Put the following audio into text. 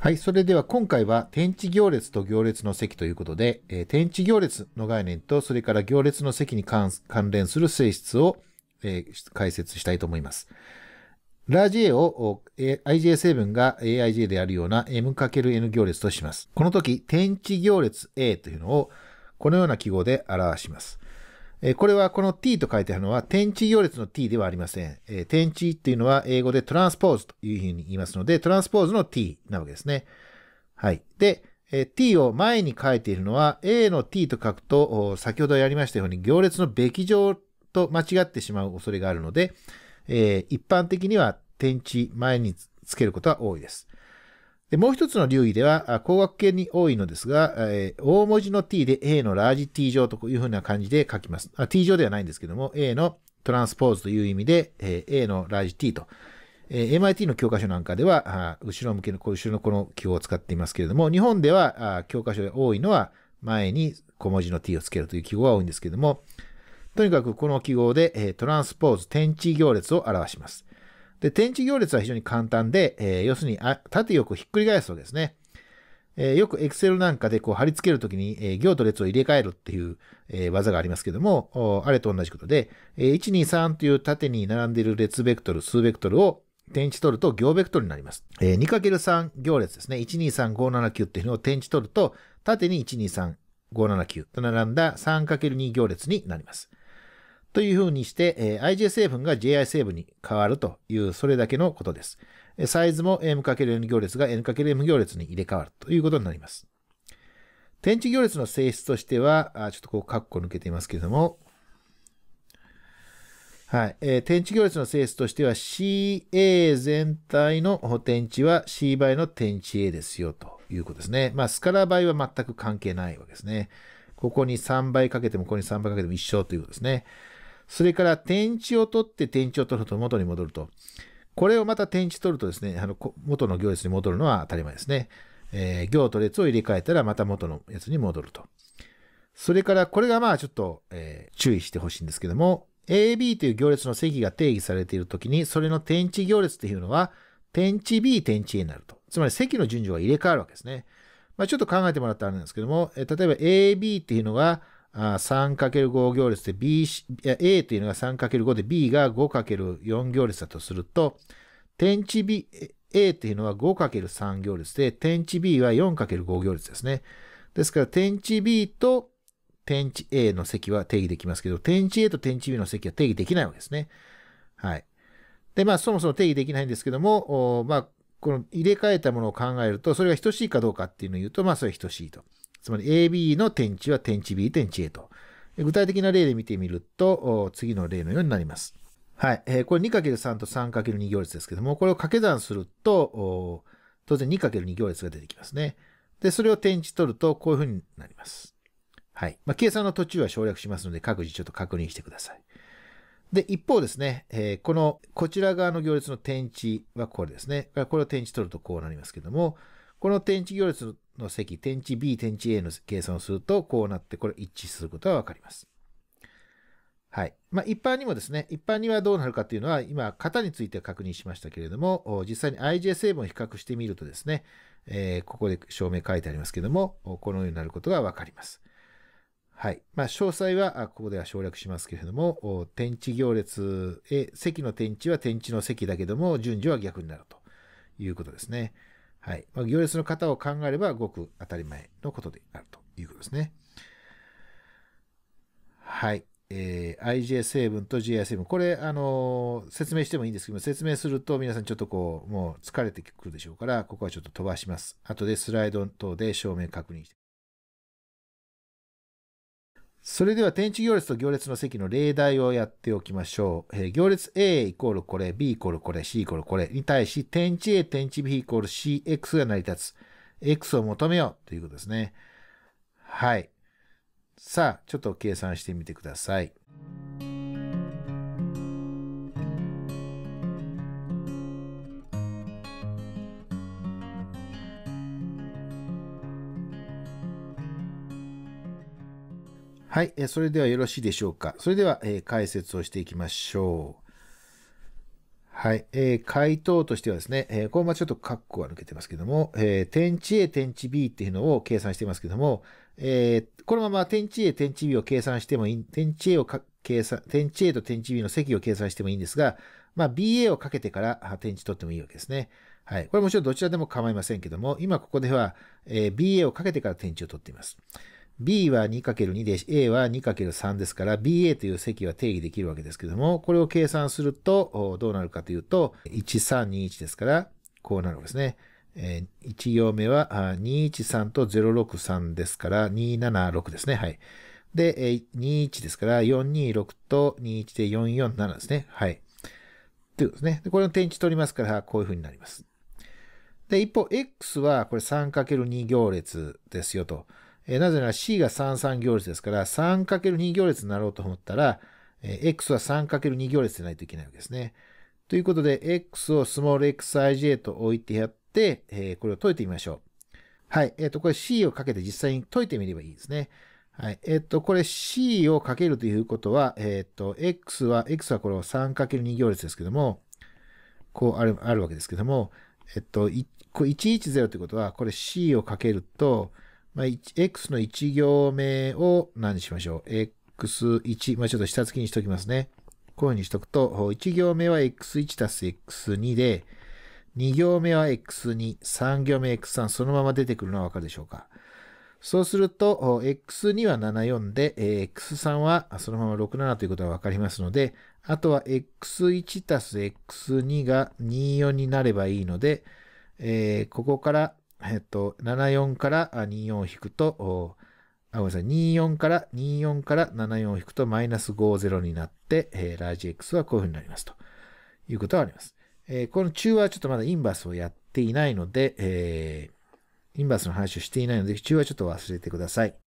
はい、それでは今回は天地行列と行列の席ということで、えー、天地行列の概念と、それから行列の席に関連する性質を、えー、解説したいと思います。ラージ A を i j 成分が AIJ であるような M×N 行列とします。この時、天地行列 A というのをこのような記号で表します。えこれはこの t と書いてあるのは天地行列の t ではありません。え天地っていうのは英語でトランスポーズというふうに言いますので、トランスポーズの t なわけですね。はい。で、え t を前に書いているのは a の t と書くと、先ほどやりましたように行列のべき状と間違ってしまう恐れがあるので、え一般的には天地前につけることは多いです。でもう一つの流意では、工学系に多いのですが、えー、大文字の t で a のラージ t 乗というふうな感じで書きます。t 乗ではないんですけども、a のトランスポーズという意味で、えー、a のラージ t と、えー、MIT の教科書なんかでは、後ろ向けの、後ろのこの記号を使っていますけれども、日本では教科書で多いのは、前に小文字の t をつけるという記号が多いんですけども、とにかくこの記号で、トランスポーズ、天地行列を表します。で、天地行列は非常に簡単で、えー、要するにあ、縦横ひっくり返すわけですね。えー、よくエクセルなんかでこう貼り付けるときに、えー、行と列を入れ替えるっていう、えー、技がありますけども、あれと同じことで、えー、1、2、3という縦に並んでいる列ベクトル、数ベクトルを点値取ると行ベクトルになります。えー、2×3 行列ですね。123579っていうのを点値取ると、縦に123579と並んだ 3×2 行列になります。というふうにして、えー、IJ 成分が JI 成分に変わるという、それだけのことです。サイズも M×N 行列が N×M 行列に入れ替わるということになります。天地行列の性質としては、あちょっとこう、カッコ抜けていますけれども、はい。えー、天地行列の性質としては CA 全体の天地は C 倍の天地 A ですよということですね。まあ、スカラ倍は全く関係ないわけですね。ここに3倍かけても、ここに3倍かけても一緒ということですね。それから点値を取って点値を取ると元に戻ると。これをまた点値取るとですね、あの元の行列に戻るのは当たり前ですね。えー、行と列を入れ替えたらまた元のやつに戻ると。それからこれがまあちょっと、えー、注意してほしいんですけども、AB という行列の積が定義されているときに、それの点値行列というのは、点値 B 点値 A になると。つまり積の順序が入れ替わるわけですね。まあ、ちょっと考えてもらったらあれなんですけども、例えば AB っていうのが、3×5 行列で B、A というのが 3×5 で B が 5×4 行列だとすると、点値 B、A というのは 5×3 行列で、点値 B は 4×5 行列ですね。ですから、点値 B と点値 A の積は定義できますけど、点値 A と点値 B の積は定義できないわけですね。はい。で、まあ、そもそも定義できないんですけども、まあ、この入れ替えたものを考えると、それが等しいかどうかっていうのを言うと、まあ、それは等しいと。つまり AB の点値は点値 B 点値 A と。具体的な例で見てみると、次の例のようになります。はい。えー、これ 2×3 と 3×2 行列ですけども、これを掛け算すると、当然 2×2 行列が出てきますね。で、それを点値取ると、こういうふうになります。はい。まあ、計算の途中は省略しますので、各自ちょっと確認してください。で、一方ですね、えー、この、こちら側の行列の点値はこれですね。これを点値取るとこうなりますけども、この点値行列の積点値 B 点値 A の計算をすると、こうなってこれ一致することがわかります。はい。まあ、一般にもですね、一般にはどうなるかというのは、今、型について確認しましたけれども、実際に IJ 成分を比較してみるとですね、えー、ここで証明書いてありますけども、このようになることがわかります。はい。まあ、詳細は、ここでは省略しますけれども、点値行列へ、積の点値は点値の積だけども、順序は逆になるということですね。はい。まあ、行列の型を考えればごく当たり前のことであるということですね。はい。えー、IJ 成分と GI 成分。これ、あのー、説明してもいいんですけども、説明すると皆さんちょっとこう、もう疲れてくるでしょうから、ここはちょっと飛ばします。後でスライド等で証明確認して。それでは天地行列と行列の積の例題をやっておきましょう。えー、行列 A イコールこれ、B イコールこれ、C イコールこれに対し、天地 A、天地 B イコール CX が成り立つ。X を求めようということですね。はい。さあ、ちょっと計算してみてください。はい、えそれではよろしいでしょうか。それでは、え解説をしていきましょう。はい。えー、回答としてはですね、えー、これもちょっとカッコは抜けてますけども、えー、点値 A、点値 B っていうのを計算してますけども、えー、このまま点値 A、点値 B を計算してもいい、点値 A を計算、点値 A と点値 B の積を計算してもいいんですが、まあ、BA をかけてから点値取ってもいいわけですね。はい。これもちろんどちらでも構いませんけども、今ここでは、えー、BA をかけてから点値を取っています。B は 2×2 で、A は 2×3 ですから、BA という積は定義できるわけですけども、これを計算すると、どうなるかというと、1321ですから、こうなるわけですね。1行目は、213と063ですから、276ですね。はい。で、21ですから、426と21で447ですね。はい。ということですね。でこれの点値取りますから、こういうふうになります。で、一方、X は、これ 3×2 行列ですよと。えなぜなら C が33行列ですから、3×2 行列になろうと思ったら、え X は 3×2 行列でないといけないわけですね。ということで、X をスモール xij と置いてやって、えこれを解いてみましょう。はい。えっ、ー、と、これ C をかけて実際に解いてみればいいですね。はい。えっ、ー、と、これ C をかけるということは、えっ、ー、と、X は、X はこれを 3×2 行列ですけども、こうある、あるわけですけども、えっと、110ということは、これ C をかけると、まあ、x の1行目を何にしましょう。x1、まあ、ちょっと下付きにしときますね。こういうふうにしとくと、1行目は x1 たす x2 で、2行目は x2、3行目 x3、そのまま出てくるのはわかるでしょうか。そうすると、x2 は74で、x3 はそのまま67ということがわかりますので、あとは x1 たす x2 が24になればいいので、えー、ここからえっと、74から24を引くと、あ、ごめんなさい、24から、24から74を引くとマイナス50になって、えー、ラージ X はこういう風になりますということはあります。えー、この中はちょっとまだインバースをやっていないので、えー、インバースの話をしていないので、中はちょっと忘れてください。